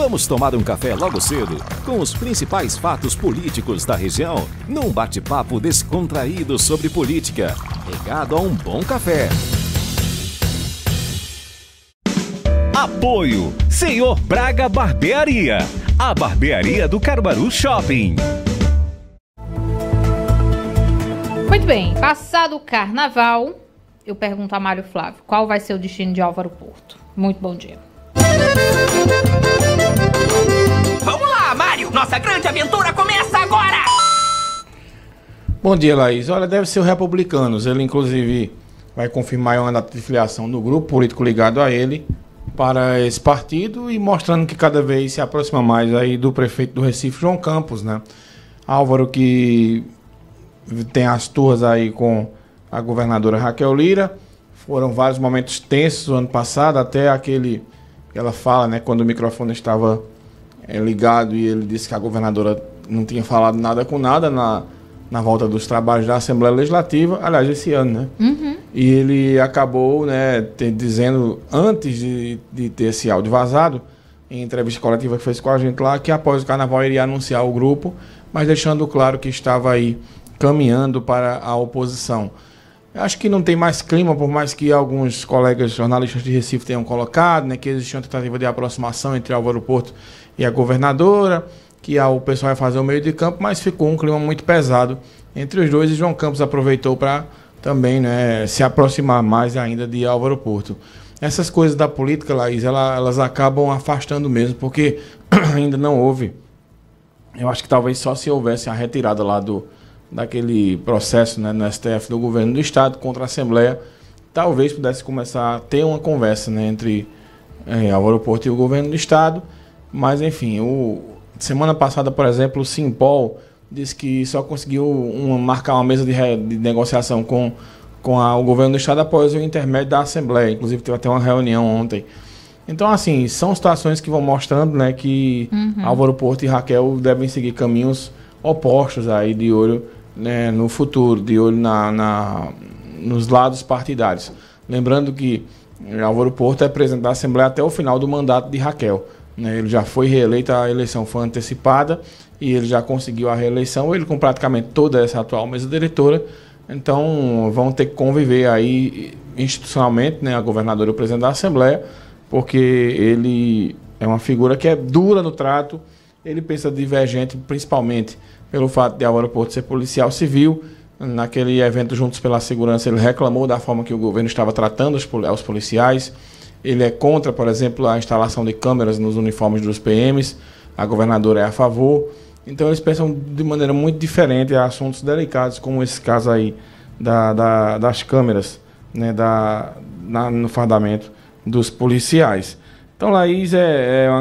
Vamos tomar um café logo cedo com os principais fatos políticos da região num bate-papo descontraído sobre política, regado a um bom café. Apoio Senhor Braga Barbearia, a barbearia do Carbaru Shopping. Muito bem, passado o carnaval, eu pergunto a Mário Flávio qual vai ser o destino de Álvaro Porto. Muito bom dia. Bom dia, Laís. Olha, deve ser o Republicanos. Ele, inclusive, vai confirmar uma data de filiação no grupo político ligado a ele para esse partido e mostrando que cada vez se aproxima mais aí do prefeito do Recife, João Campos, né? Álvaro que tem as tuas aí com a governadora Raquel Lira. Foram vários momentos tensos no ano passado, até aquele que ela fala, né, quando o microfone estava é, ligado e ele disse que a governadora não tinha falado nada com nada na na volta dos trabalhos da Assembleia Legislativa, aliás, esse ano, né? Uhum. E ele acabou né, dizendo, antes de, de ter esse áudio vazado, em entrevista coletiva que fez com a gente lá, que após o carnaval iria anunciar o grupo, mas deixando claro que estava aí caminhando para a oposição. Acho que não tem mais clima, por mais que alguns colegas jornalistas de Recife tenham colocado, né, que existe uma tentativa de aproximação entre Álvaro Porto e a governadora que o pessoal ia fazer o meio de campo, mas ficou um clima muito pesado entre os dois e João Campos aproveitou para também né, se aproximar mais ainda de Álvaro Porto. Essas coisas da política, Laís, elas, elas acabam afastando mesmo, porque ainda não houve. Eu acho que talvez só se houvesse a retirada lá do, daquele processo né, no STF do governo do Estado contra a Assembleia, talvez pudesse começar a ter uma conversa né, entre é, Álvaro Porto e o governo do Estado. Mas, enfim, o, semana passada, por exemplo, o Simpol disse que só conseguiu uma, marcar uma mesa de, re, de negociação com, com a, o governo do estado após o intermédio da Assembleia. Inclusive, teve até uma reunião ontem. Então, assim, são situações que vão mostrando né, que uhum. Álvaro Porto e Raquel devem seguir caminhos opostos aí, de olho né, no futuro, de olho na, na, nos lados partidários. Lembrando que Álvaro Porto é presidente da Assembleia até o final do mandato de Raquel. Né? Ele já foi reeleito, a eleição foi antecipada e ele já conseguiu a reeleição, ele com praticamente toda essa atual mesa diretora. Então vão ter que conviver aí institucionalmente, né, a governadora e o presidente da Assembleia, porque ele é uma figura que é dura no trato, ele pensa divergente, principalmente pelo fato de Álvaro Porto ser policial civil. Naquele evento Juntos pela Segurança, ele reclamou da forma que o governo estava tratando os policiais ele é contra, por exemplo, a instalação de câmeras nos uniformes dos PMs. A governadora é a favor. Então eles pensam de maneira muito diferente a assuntos delicados, como esse caso aí da, da, das câmeras né, da, na, no fardamento dos policiais. Então, Laís, é,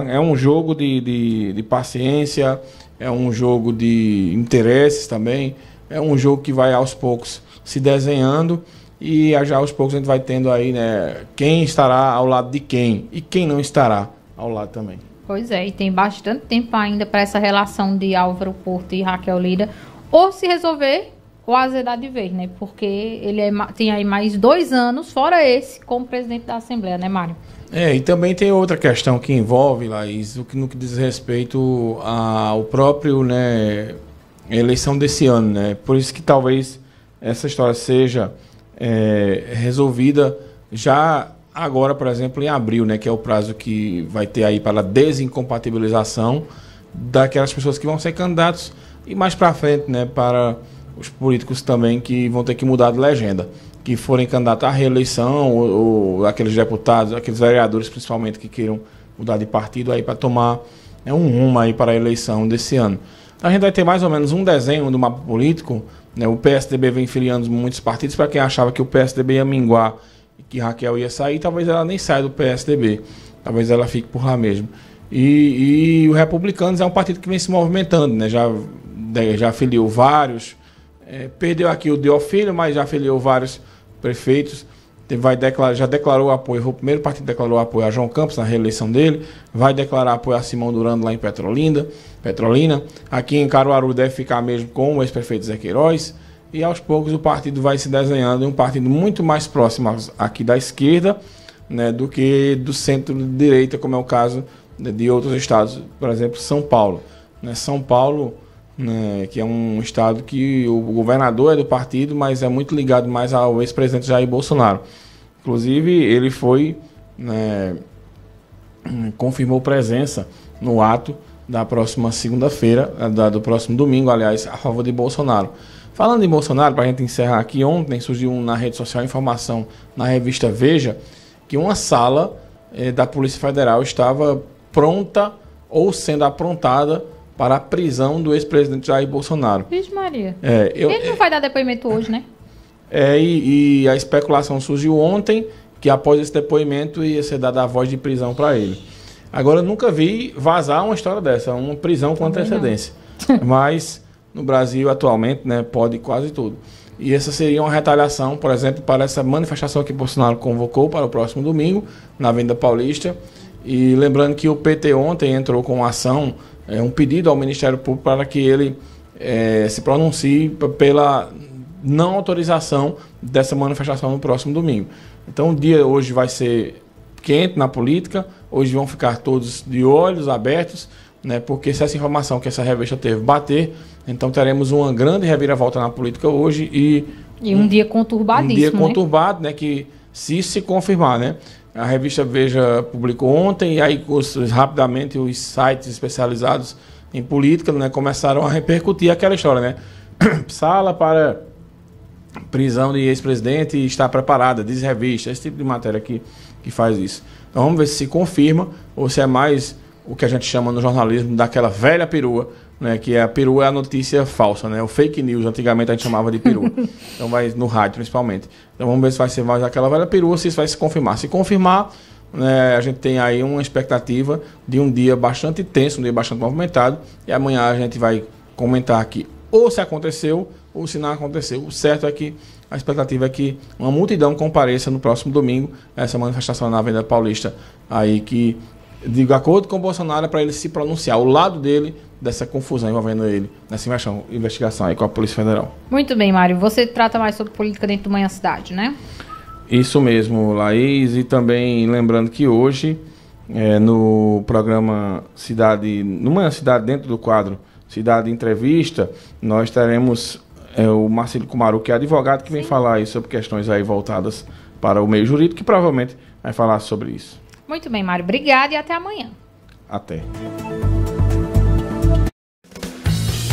é, é um jogo de, de, de, paciência, é um jogo de interesses também, é um jogo que vai aos poucos se desenhando e já aos poucos a gente vai tendo aí, né, quem estará ao lado de quem e quem não estará ao lado também. Pois é, e tem bastante tempo ainda para essa relação de Álvaro Porto e Raquel Lira ou se resolver ou azedar de vez, né? Porque ele é, tem aí mais dois anos, fora esse, como presidente da Assembleia, né, Mário? É, e também tem outra questão que envolve, Laís, o que no que diz respeito ao próprio, né, eleição desse ano, né? Por isso que talvez essa história seja é, resolvida já agora, por exemplo, em abril, né, que é o prazo que vai ter aí para desincompatibilização daquelas pessoas que vão ser candidatos e mais para frente, né, para os políticos também que vão ter que mudar de legenda, que forem candidatos à reeleição ou, ou aqueles deputados, aqueles vereadores principalmente que queiram mudar de partido aí para tomar né, um rumo aí para a eleição desse ano. Então a gente vai ter mais ou menos um desenho do mapa político né, o PSDB vem filiando muitos partidos. Para quem achava que o PSDB ia minguar e que Raquel ia sair, talvez ela nem saia do PSDB. Talvez ela fique por lá mesmo. E, e o Republicanos é um partido que vem se movimentando, né? Já, já filiou vários. É, perdeu aqui o Deofilho, mas já filiou vários prefeitos vai declarar, já declarou apoio, o primeiro partido declarou apoio a João Campos na reeleição dele, vai declarar apoio a Simão Durando lá em Petrolina Petrolina. Aqui em Caruaru deve ficar mesmo com o ex-prefeito Zé Queiroz. E aos poucos o partido vai se desenhando em um partido muito mais próximo aqui da esquerda né, do que do centro-direita, como é o caso né, de outros estados, por exemplo, São Paulo. Né, São Paulo né, que é um estado que o governador é do partido, mas é muito ligado mais ao ex-presidente Jair Bolsonaro. Inclusive, ele foi. Né, confirmou presença no ato da próxima segunda-feira, eh, do próximo domingo, aliás, a favor de Bolsonaro. Falando em Bolsonaro, para a gente encerrar aqui, ontem surgiu na rede social informação na revista Veja que uma sala eh, da Polícia Federal estava pronta ou sendo aprontada para a prisão do ex-presidente Jair Bolsonaro. Vixe Maria. É, eu, Ele não vai dar depoimento hoje, né? É, e, e a especulação surgiu ontem que após esse depoimento ia ser dada a voz de prisão para ele. Agora, eu nunca vi vazar uma história dessa, uma prisão com Também antecedência. Mas no Brasil, atualmente, né, pode quase tudo. E essa seria uma retaliação, por exemplo, para essa manifestação que Bolsonaro convocou para o próximo domingo, na Venda Paulista. E lembrando que o PT ontem entrou com ação é, um pedido ao Ministério Público para que ele é, se pronuncie pela não autorização dessa manifestação no próximo domingo. Então o dia hoje vai ser quente na política, hoje vão ficar todos de olhos abertos, né, porque se essa informação que essa revista teve bater, então teremos uma grande reviravolta na política hoje e. E um, um dia conturbadíssimo. Um dia né? conturbado, né? né? que se isso se confirmar, né? A revista Veja publicou ontem, e aí rapidamente os sites especializados em política né, começaram a repercutir aquela história, né? Sala para prisão de ex-presidente está preparada, diz revista, esse tipo de matéria aqui que faz isso. Então vamos ver se se confirma ou se é mais o que a gente chama no jornalismo daquela velha perua né, que é a perua é a notícia falsa, né? O fake news, antigamente a gente chamava de perua. então vai no rádio principalmente. Então vamos ver se vai ser mais aquela velha perua, se isso vai se confirmar. Se confirmar, né, a gente tem aí uma expectativa de um dia bastante tenso, um dia bastante movimentado, e amanhã a gente vai comentar aqui ou se aconteceu ou se não aconteceu. O certo é que a expectativa é que uma multidão compareça no próximo domingo, essa manifestação na Avenida Paulista aí que de acordo com o Bolsonaro é para ele se pronunciar. O lado dele dessa confusão envolvendo ele nessa investigação aí com a Polícia Federal. Muito bem, Mário. Você trata mais sobre política dentro do Manhã Cidade, né? Isso mesmo, Laís. E também lembrando que hoje, é, no programa Cidade, no Manhã Cidade, dentro do quadro Cidade Entrevista, nós teremos é, o Marcelo Kumaru, que é advogado, que Sim. vem falar aí sobre questões aí voltadas para o meio jurídico, que provavelmente vai falar sobre isso. Muito bem, Mário. Obrigado e até amanhã. Até.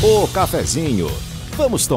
O cafezinho. Vamos tomar